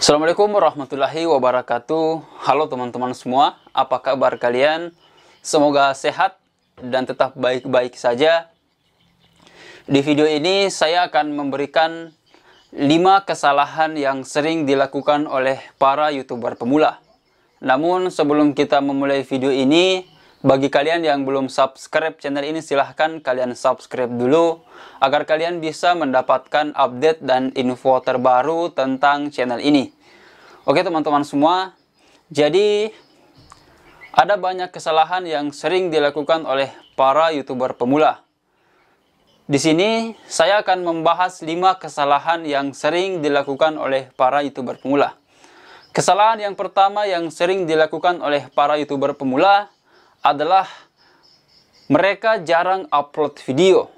Assalamualaikum warahmatullahi wabarakatuh. Halo teman-teman semua, apa kabar kalian? Semoga sehat dan tetap baik-baik saja. Di video ini saya akan memberikan 5 kesalahan yang sering dilakukan oleh para YouTuber pemula. Namun sebelum kita memulai video ini, bagi kalian yang belum subscribe channel ini silahkan kalian subscribe dulu agar kalian bisa mendapatkan update dan info terbaru tentang channel ini. Oke teman-teman semua, jadi ada banyak kesalahan yang sering dilakukan oleh para youtuber pemula. Di sini saya akan membahas 5 kesalahan yang sering dilakukan oleh para youtuber pemula. Kesalahan yang pertama yang sering dilakukan oleh para youtuber pemula adalah mereka jarang upload video.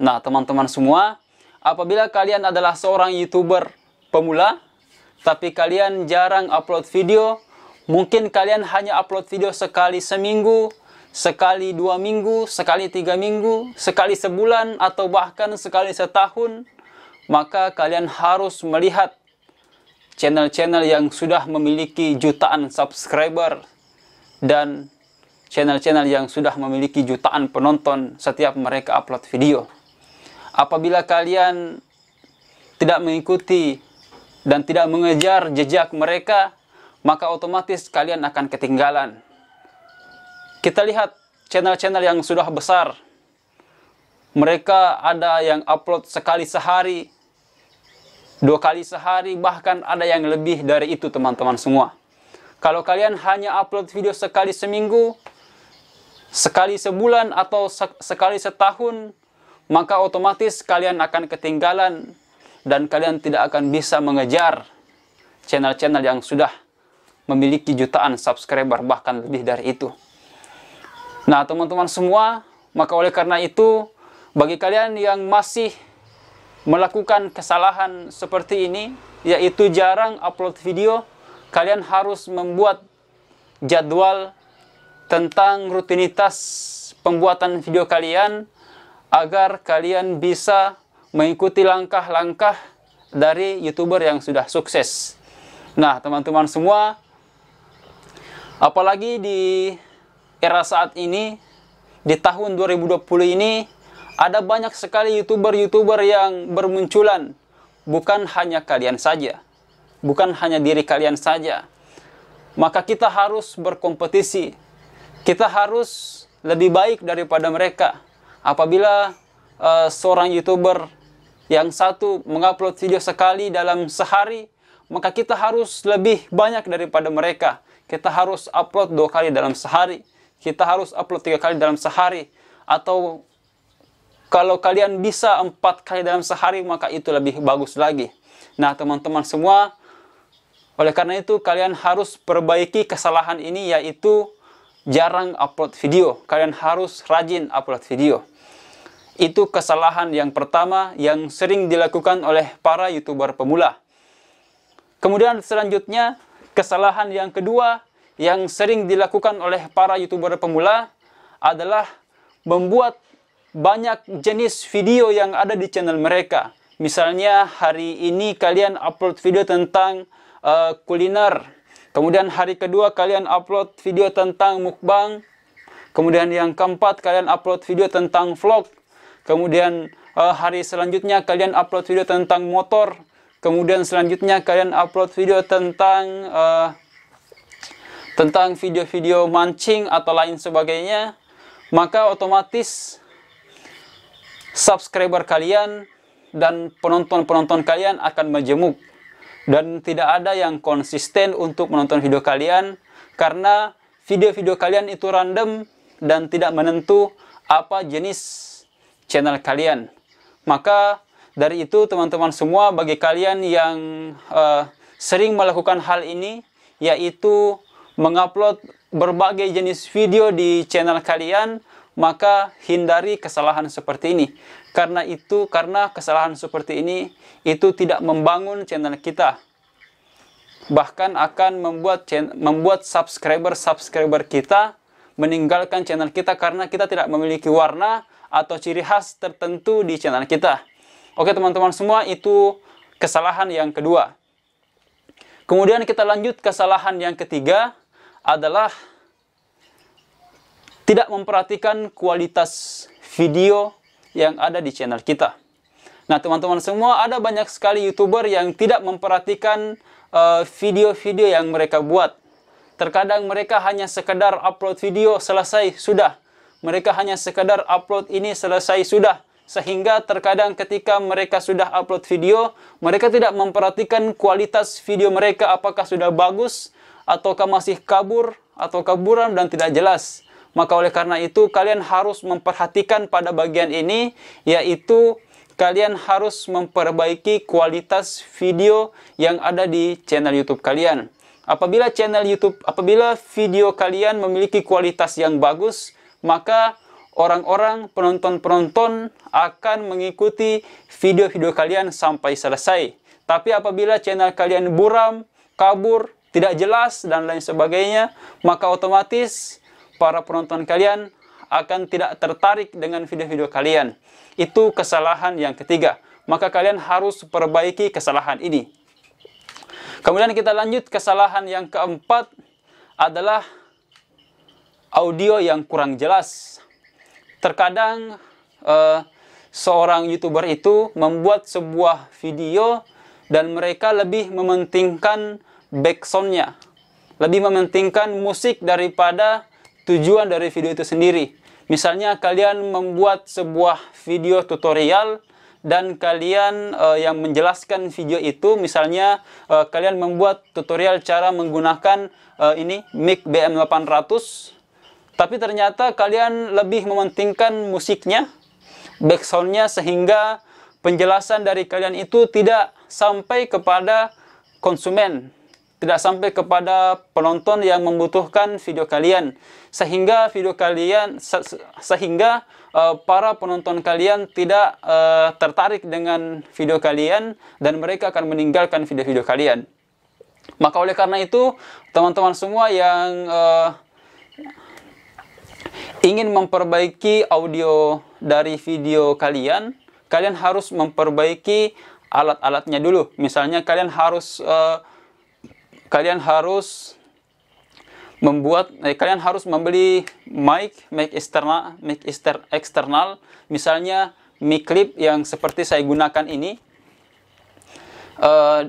Nah, teman-teman semua, apabila kalian adalah seorang YouTuber pemula, tapi kalian jarang upload video, mungkin kalian hanya upload video sekali seminggu, sekali dua minggu, sekali tiga minggu, sekali sebulan, atau bahkan sekali setahun, maka kalian harus melihat channel-channel yang sudah memiliki jutaan subscriber dan channel-channel yang sudah memiliki jutaan penonton setiap mereka upload video. Apabila kalian tidak mengikuti dan tidak mengejar jejak mereka, maka otomatis kalian akan ketinggalan. Kita lihat channel-channel yang sudah besar. Mereka ada yang upload sekali sehari, dua kali sehari, bahkan ada yang lebih dari itu teman-teman semua. Kalau kalian hanya upload video sekali seminggu, sekali sebulan atau sekali setahun, maka otomatis kalian akan ketinggalan dan kalian tidak akan bisa mengejar channel-channel yang sudah memiliki jutaan subscriber bahkan lebih dari itu. Nah, teman-teman semua, maka oleh karena itu bagi kalian yang masih melakukan kesalahan seperti ini, yaitu jarang upload video, kalian harus membuat jadwal tentang rutinitas pembuatan video kalian agar kalian bisa mengikuti langkah-langkah dari YouTuber yang sudah sukses. Nah, teman-teman semua, apalagi di era saat ini, di tahun 2020 ini, ada banyak sekali YouTuber-YouTuber yang bermunculan. Bukan hanya kalian saja. Bukan hanya diri kalian saja. Maka kita harus berkompetisi kita harus lebih baik daripada mereka. Apabila uh, seorang YouTuber yang satu mengupload video sekali dalam sehari, maka kita harus lebih banyak daripada mereka. Kita harus upload dua kali dalam sehari. Kita harus upload tiga kali dalam sehari. Atau kalau kalian bisa empat kali dalam sehari, maka itu lebih bagus lagi. Nah, teman-teman semua, oleh karena itu kalian harus perbaiki kesalahan ini yaitu jarang upload video. Kalian harus rajin upload video. Itu kesalahan yang pertama yang sering dilakukan oleh para YouTuber pemula. Kemudian selanjutnya, kesalahan yang kedua yang sering dilakukan oleh para YouTuber pemula adalah membuat banyak jenis video yang ada di channel mereka. Misalnya hari ini kalian upload video tentang uh, kuliner, Kemudian hari kedua kalian upload video tentang mukbang. Kemudian yang keempat kalian upload video tentang vlog. Kemudian uh, hari selanjutnya kalian upload video tentang motor. Kemudian selanjutnya kalian upload video tentang uh, tentang video-video mancing atau lain sebagainya. Maka otomatis subscriber kalian dan penonton-penonton kalian akan menjemuk dan tidak ada yang konsisten untuk menonton video kalian karena video-video kalian itu random dan tidak menentu apa jenis channel kalian. Maka dari itu teman-teman semua bagi kalian yang uh, sering melakukan hal ini yaitu mengupload berbagai jenis video di channel kalian maka hindari kesalahan seperti ini. Karena itu, karena kesalahan seperti ini, itu tidak membangun channel kita. Bahkan akan membuat membuat subscriber-subscriber kita meninggalkan channel kita karena kita tidak memiliki warna atau ciri khas tertentu di channel kita. Oke teman-teman semua, itu kesalahan yang kedua. Kemudian kita lanjut kesalahan yang ketiga adalah tidak memperhatikan kualitas video yang ada di channel kita. Nah, teman-teman semua, ada banyak sekali YouTuber yang tidak memperhatikan eh, video-video uh, yang mereka buat. Terkadang mereka hanya sekedar upload video, selesai, sudah. Mereka hanya sekedar upload ini, selesai, sudah. Sehingga terkadang ketika mereka sudah upload video, mereka tidak memperhatikan kualitas video mereka apakah sudah bagus, ataukah masih kabur, atau kaburan dan tidak jelas. Maka oleh karena itu kalian harus memperhatikan pada bagian ini yaitu kalian harus memperbaiki kualitas video yang ada di channel YouTube kalian. Apabila channel YouTube, apabila video kalian memiliki kualitas yang bagus, maka orang-orang penonton-penonton akan mengikuti video-video kalian sampai selesai. Tapi apabila channel kalian buram, kabur, tidak jelas, dan lain sebagainya, maka otomatis para penonton kalian akan tidak tertarik dengan video-video kalian. Itu kesalahan yang ketiga. Maka kalian harus perbaiki kesalahan ini. Kemudian kita lanjut kesalahan yang keempat adalah audio yang kurang jelas. Terkadang eh, seorang YouTuber itu membuat sebuah video dan mereka lebih mementingkan backsoundnya. Lebih mementingkan musik daripada tujuan dari video itu sendiri. Misalnya kalian membuat sebuah video tutorial dan kalian e, yang menjelaskan video itu misalnya e, kalian membuat tutorial cara menggunakan e, ini mic BM800 tapi ternyata kalian lebih mementingkan musiknya backsoundnya sehingga penjelasan dari kalian itu tidak sampai kepada konsumen tidak sampai kepada penonton yang membutuhkan video kalian sehingga video kalian se sehingga uh, para penonton kalian tidak uh, tertarik dengan video kalian dan mereka akan meninggalkan video-video kalian maka oleh karena itu teman-teman semua yang uh, ingin memperbaiki audio dari video kalian kalian harus memperbaiki alat-alatnya dulu misalnya kalian harus uh, kalian harus membuat eh, kalian harus membeli mic mic eksternal mic ekster, eksternal misalnya mic clip yang seperti saya gunakan ini uh,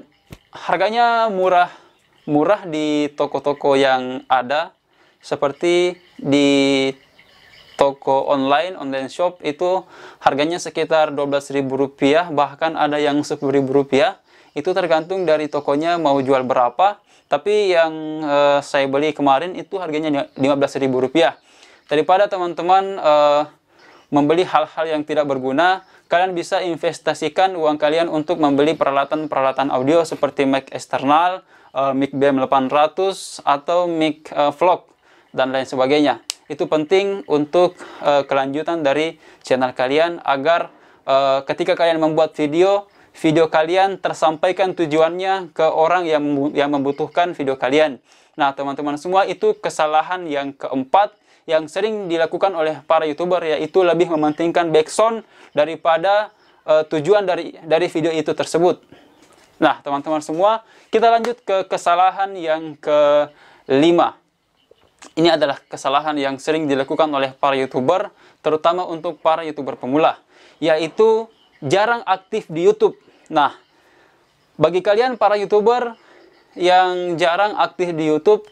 harganya murah murah di toko-toko yang ada seperti di toko online online shop itu harganya sekitar rp rupiah bahkan ada yang rp rupiah itu tergantung dari tokonya mau jual berapa tapi yang uh, saya beli kemarin itu harganya Rp15.000 daripada teman-teman uh, membeli hal-hal yang tidak berguna kalian bisa investasikan uang kalian untuk membeli peralatan-peralatan audio seperti mic eksternal uh, mic BM800 atau mic uh, vlog dan lain sebagainya itu penting untuk uh, kelanjutan dari channel kalian agar uh, ketika kalian membuat video video kalian tersampaikan tujuannya ke orang yang yang membutuhkan video kalian. Nah, teman-teman semua itu kesalahan yang keempat yang sering dilakukan oleh para YouTuber yaitu lebih mementingkan backsound daripada uh, tujuan dari dari video itu tersebut. Nah, teman-teman semua, kita lanjut ke kesalahan yang kelima. Ini adalah kesalahan yang sering dilakukan oleh para YouTuber, terutama untuk para YouTuber pemula, yaitu jarang aktif di YouTube. Nah, bagi kalian para YouTuber yang jarang aktif di YouTube,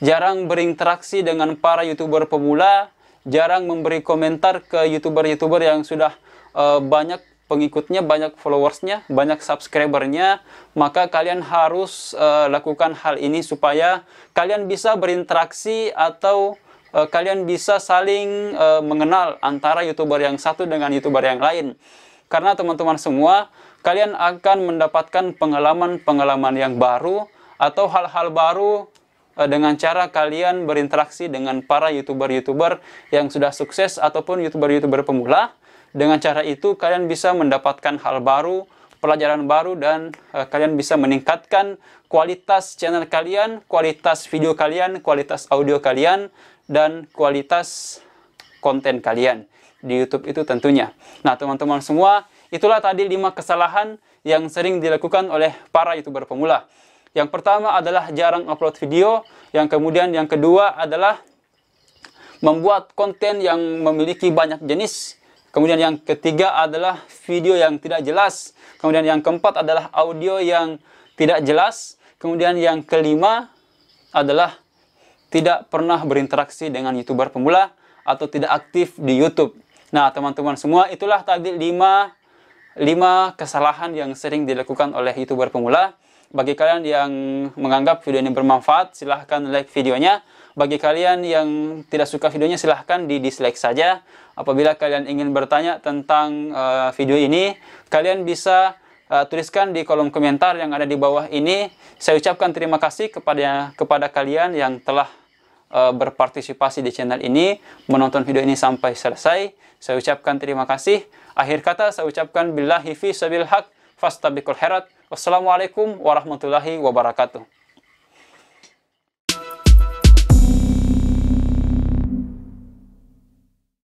jarang berinteraksi dengan para YouTuber pemula, jarang memberi komentar ke YouTuber-YouTuber yang sudah uh, banyak pengikutnya, banyak followersnya, banyak subscribernya, maka kalian harus uh, lakukan hal ini supaya kalian bisa berinteraksi atau eh, kalian bisa saling mengenal antara YouTuber yang satu dengan YouTuber yang lain. Karena teman-teman semua, kalian akan mendapatkan pengalaman-pengalaman yang baru atau hal-hal baru eh, dengan cara kalian berinteraksi dengan para youtuber-youtuber yang sudah sukses ataupun youtuber-youtuber pemula. Dengan cara itu kalian bisa mendapatkan hal baru, pelajaran baru dan eh, kalian bisa meningkatkan kualitas channel kalian, kualitas video kalian, kualitas audio kalian dan kualitas konten kalian di YouTube itu tentunya. Nah, teman-teman semua Itulah tadi lima kesalahan yang sering dilakukan oleh para YouTuber pemula. Yang pertama adalah jarang upload video, yang kemudian yang kedua adalah membuat konten yang memiliki banyak jenis. Kemudian yang ketiga adalah video yang tidak jelas. Kemudian yang keempat adalah audio yang tidak jelas. Kemudian yang kelima adalah tidak pernah berinteraksi dengan YouTuber pemula atau tidak aktif di YouTube. Nah, teman-teman semua, itulah tadi lima 5 kesalahan yang sering dilakukan oleh YouTuber pemula. Bagi kalian yang menganggap video ini bermanfaat, silahkan like videonya. Bagi kalian yang tidak suka videonya, silahkan di dislike saja. Apabila kalian ingin bertanya tentang uh, video ini, kalian bisa uh, tuliskan di kolom komentar yang ada di bawah ini. Saya ucapkan terima kasih kepada kepada kalian yang telah uh, berpartisipasi di channel ini, menonton video ini sampai selesai. Saya ucapkan terima kasih. Akhir kata saya ucapkan billahi fi sabil haq fastabikul herat. Wassalamualaikum warahmatullahi wabarakatuh.